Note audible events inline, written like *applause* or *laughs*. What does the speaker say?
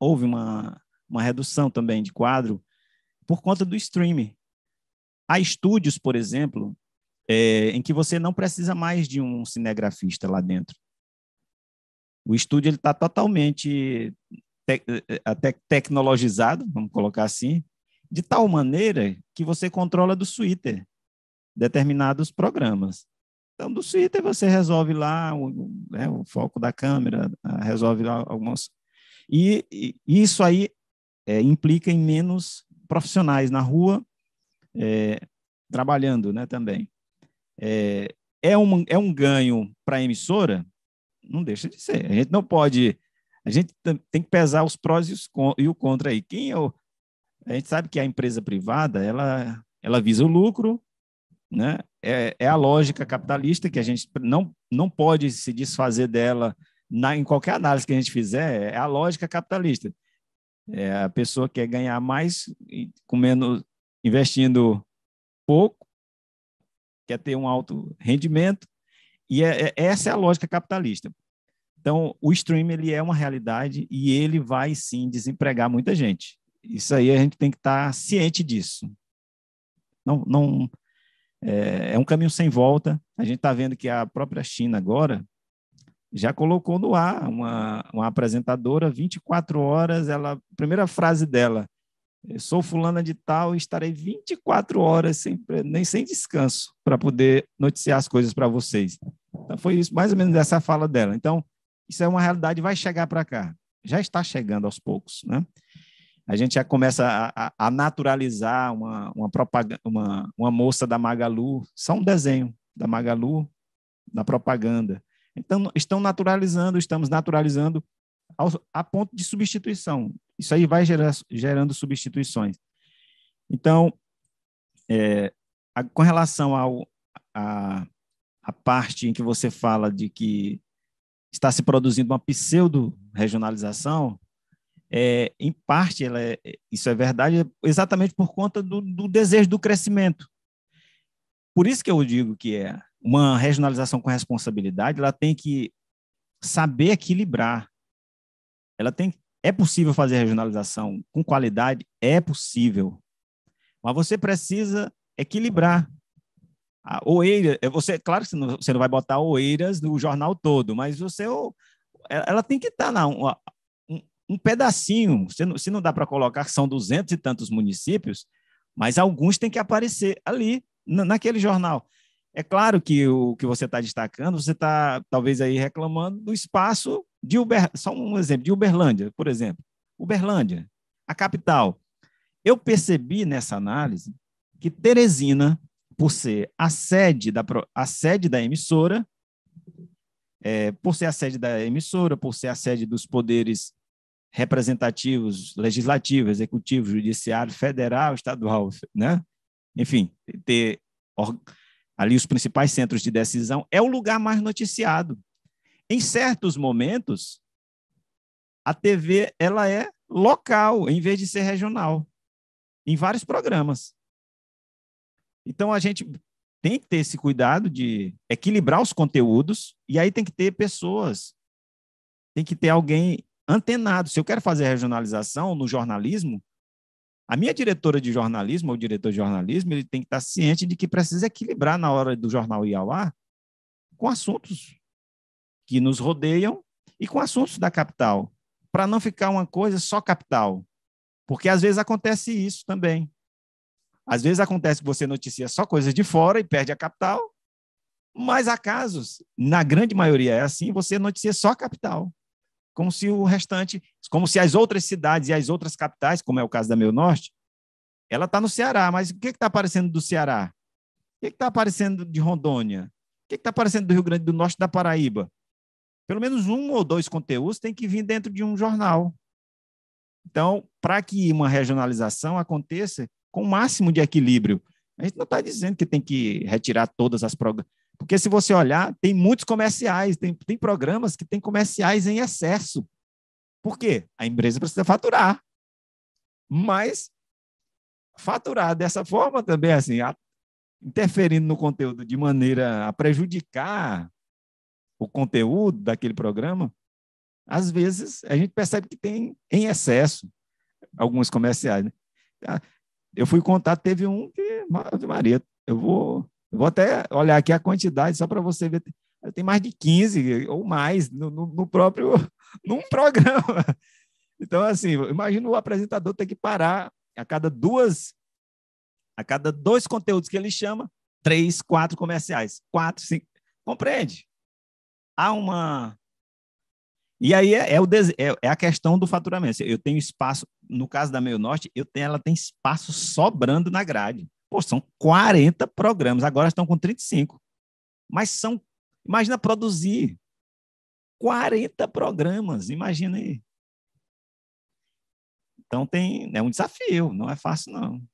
houve uma, uma redução também de quadro por conta do streaming. Há estúdios, por exemplo, é, em que você não precisa mais de um cinegrafista lá dentro. O estúdio está totalmente até tecnologizado, vamos colocar assim, de tal maneira que você controla do Twitter determinados programas. Então, do Twitter você resolve lá o, né, o foco da câmera, resolve lá algumas, e, e isso aí é, implica em menos profissionais na rua é, trabalhando né, também. É, é, um, é um ganho para a emissora? Não deixa de ser. A gente não pode. A gente tem que pesar os prós e, os, e o contra aí. Quem é o, a gente sabe que a empresa privada ela, ela visa o lucro, né? É, é, a lógica capitalista que a gente não, não pode se desfazer dela na, em qualquer análise que a gente fizer, é, é a lógica capitalista. É, a pessoa quer ganhar mais com menos, investindo pouco, quer ter um alto rendimento, e é, é, essa é a lógica capitalista. Então, o stream ele é uma realidade e ele vai sim desempregar muita gente. Isso aí a gente tem que estar tá ciente disso. Não, não é, é um caminho sem volta. A gente está vendo que a própria China agora já colocou no ar uma, uma apresentadora, 24 horas, ela, a primeira frase dela, sou fulana de tal e estarei 24 horas sem, nem sem descanso para poder noticiar as coisas para vocês. Então, foi isso, mais ou menos essa fala dela. Então, isso é uma realidade, vai chegar para cá. Já está chegando aos poucos, né? A gente já começa a, a naturalizar uma, uma, propaganda, uma, uma moça da Magalu, só um desenho da Magalu na propaganda então, estão naturalizando, estamos naturalizando ao, a ponto de substituição. Isso aí vai gerar, gerando substituições. Então, é, a, com relação ao, a, a parte em que você fala de que está se produzindo uma pseudo-regionalização, é, em parte, é, isso é verdade, exatamente por conta do, do, desejo do crescimento. Por isso que eu digo que é uma regionalização com responsabilidade, ela tem que saber equilibrar. Ela tem é possível fazer regionalização com qualidade, é possível. Mas você precisa equilibrar. A Oeira, é, você, claro que você não, vai botar Oeiras no jornal todo, mas você ela tem que estar tá na um, um, pedacinho. Se não, se não dá para colocar, são duzentos e tantos municípios, mas alguns têm que aparecer ali, naquele jornal. É claro que o que você está destacando, você está talvez aí reclamando do espaço de Uber, só um exemplo, de Uberlândia, por exemplo. Uberlândia, a capital. Eu percebi nessa análise que Teresina, por ser a sede da, a sede da emissora, é, por ser a sede da emissora, por ser a sede dos poderes representativos, legislativo, executivo, judiciário, federal, estadual, né? Enfim, ter ali os principais centros de decisão, é o lugar mais noticiado. Em certos momentos, a TV ela é local em vez de ser regional, em vários programas. Então a gente tem que ter esse cuidado de equilibrar os conteúdos e aí tem que ter pessoas, tem que ter alguém antenado. Se eu quero fazer regionalização no jornalismo, a minha diretora de jornalismo, ou diretor de jornalismo, ele tem que estar ciente de que precisa equilibrar na hora do jornal ir ao ar com assuntos que nos rodeiam e com assuntos da capital, para não ficar uma coisa só capital. Porque às vezes acontece isso também. Às vezes acontece que você noticia só coisas de fora e perde a capital, mas há casos, na grande maioria é assim, você noticia só a capital como se o restante, como se as outras cidades e as outras capitais, como é o caso da meu Norte, ela está no Ceará, mas o que está aparecendo do Ceará? O que está aparecendo de Rondônia? O que está aparecendo do Rio Grande do Norte da Paraíba? Pelo menos um ou dois conteúdos tem que vir dentro de um jornal. Então, para que uma regionalização aconteça com o máximo de equilíbrio, a gente não está dizendo que tem que retirar todas as, porque se você olhar, tem muitos comerciais, tem, tem programas que tem comerciais em excesso. Por quê? A empresa precisa faturar. Mas faturar dessa forma também, assim, a, interferindo no conteúdo de maneira a prejudicar o conteúdo daquele programa, às vezes a gente percebe que tem em excesso alguns comerciais. Né? Ah, eu fui contar, teve um que, Maria, eu vou Vou até olhar aqui a quantidade só para você ver. Tem mais de 15 ou mais no, no, no próprio *laughs* num programa. Então, assim, imagina o apresentador ter que parar a cada duas, a cada dois conteúdos que ele chama, três, quatro comerciais. Quatro, cinco. Compreende? Há uma. E aí é, é o des, é, é, a questão do faturamento. Eu tenho espaço, no caso da Meio Norte, eu tenho, ela tem espaço sobrando na grade. Pô, são 40 programas, agora estão com 35. Mas são, imagina produzir 40 programas, imagina aí. Então tem, é um desafio, não é fácil não.